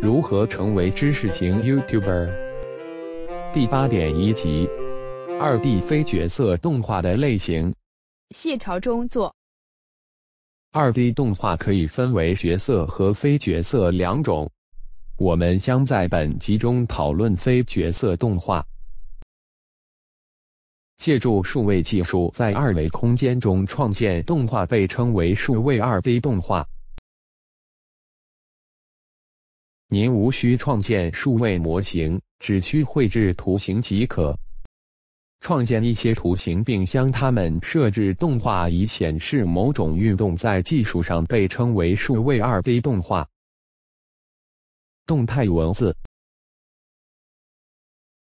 如何成为知识型 YouTuber？第八点一集：二 D 非角色动画的类型。谢朝中作。二 D 动画可以分为角色和非角色两种，我们将在本集中讨论非角色动画。借助数位技术在二维空间中创建动画被称为数位二 D 动画。您无需创建数位模型，只需绘制图形即可。创建一些图形并将它们设置动画，以显示某种运动，在技术上被称为数位二 D 动画。动态文字、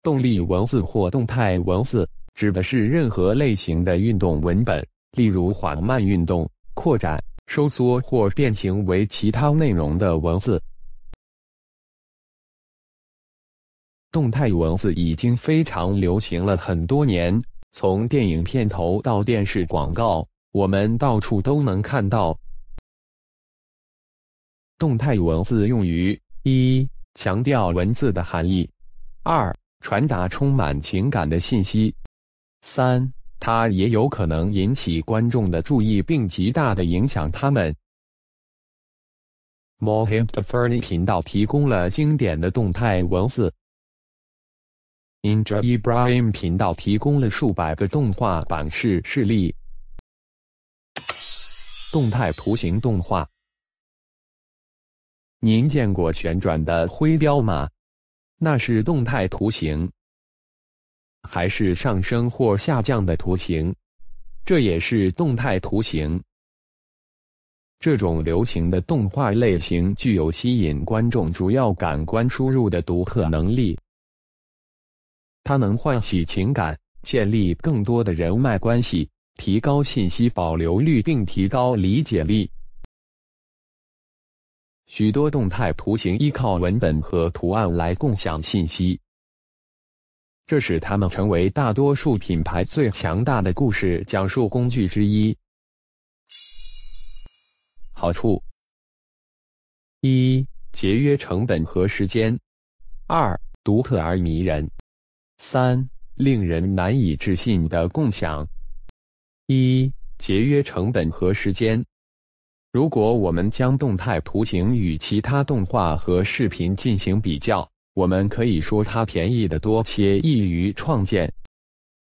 动力文字或动态文字指的是任何类型的运动文本，例如缓慢运动、扩展、收缩或变形为其他内容的文字。动态文字已经非常流行了很多年，从电影片头到电视广告，我们到处都能看到。动态文字用于：一、强调文字的含义；二、传达充满情感的信息；三、它也有可能引起观众的注意并极大的影响他们。m o r e h i m e d f e r n y 频道提供了经典的动态文字。i n j o y b r i a 频道提供了数百个动画版式示例，动态图形动画。您见过旋转的徽标吗？那是动态图形，还是上升或下降的图形？这也是动态图形。这种流行的动画类型具有吸引观众主要感官输入的独特能力。它能唤起情感，建立更多的人脉关系，提高信息保留率，并提高理解力。许多动态图形依靠文本和图案来共享信息，这使它们成为大多数品牌最强大的故事讲述工具之一。好处：一、节约成本和时间；二、独特而迷人。三，令人难以置信的共享。一，节约成本和时间。如果我们将动态图形与其他动画和视频进行比较，我们可以说它便宜得多且易于创建。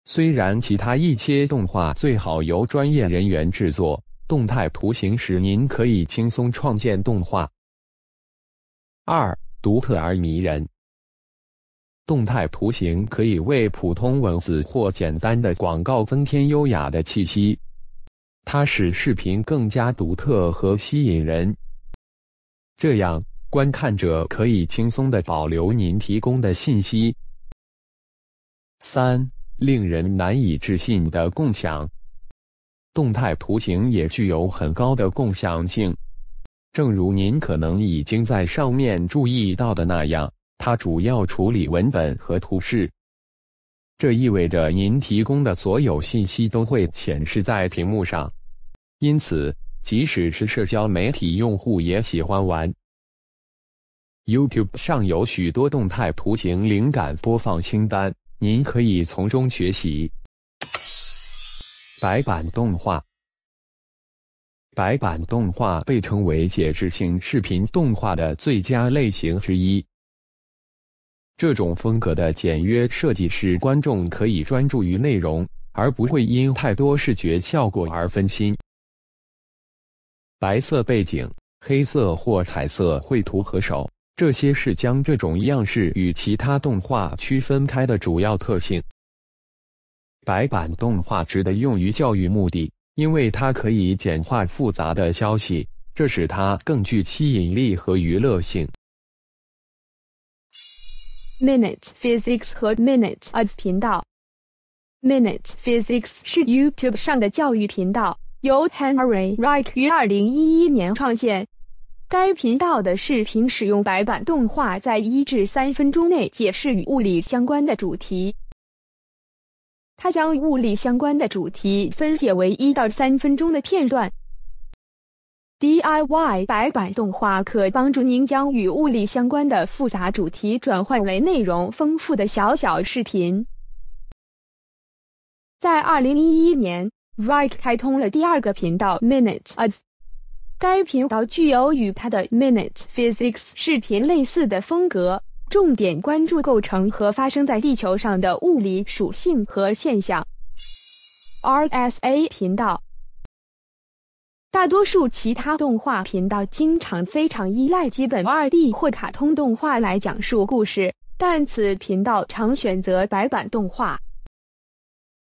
虽然其他一些动画最好由专业人员制作，动态图形时您可以轻松创建动画。二，独特而迷人。动态图形可以为普通文字或简单的广告增添优雅的气息，它使视频更加独特和吸引人。这样，观看者可以轻松地保留您提供的信息。三，令人难以置信的共享。动态图形也具有很高的共享性，正如您可能已经在上面注意到的那样。它主要处理文本和图示，这意味着您提供的所有信息都会显示在屏幕上。因此，即使是社交媒体用户也喜欢玩。YouTube 上有许多动态图形灵感播放清单，您可以从中学习。白板动画，白板动画被称为解释性视频动画的最佳类型之一。这种风格的简约设计使观众可以专注于内容，而不会因太多视觉效果而分心。白色背景、黑色或彩色绘图和手，这些是将这种样式与其他动画区分开的主要特性。白板动画值得用于教育目的，因为它可以简化复杂的消息，这使它更具吸引力和娱乐性。Minute Physics 和 Minute s of 频道。Minute Physics 是 YouTube 上的教育频道，由 Henry Wright 于2011年创建。该频道的视频使用白板动画，在一至三分钟内解释与物理相关的主题。它将物理相关的主题分解为一到三分钟的片段。DIY 白板动画可帮助您将与物理相关的复杂主题转换为内容丰富的小小视频。在2011年，Rik 开通了第二个频道 Minute Ads，该频道具有与它的 Minute Physics 视频类似的风格，重点关注构成和发生在地球上的物理属性和现象。RSA 频道。大多数其他动画频道经常非常依赖基本 2D 或卡通动画来讲述故事，但此频道常选择白板动画。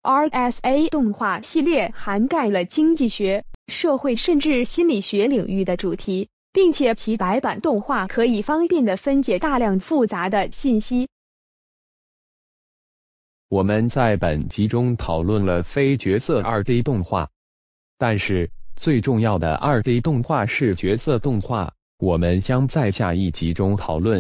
RSA 动画系列涵盖了经济学、社会甚至心理学领域的主题，并且其白板动画可以方便地分解大量复杂的信息。我们在本集中讨论了非角色 2D 动画，但是。最重要的 2D 动画是角色动画，我们将在下一集中讨论。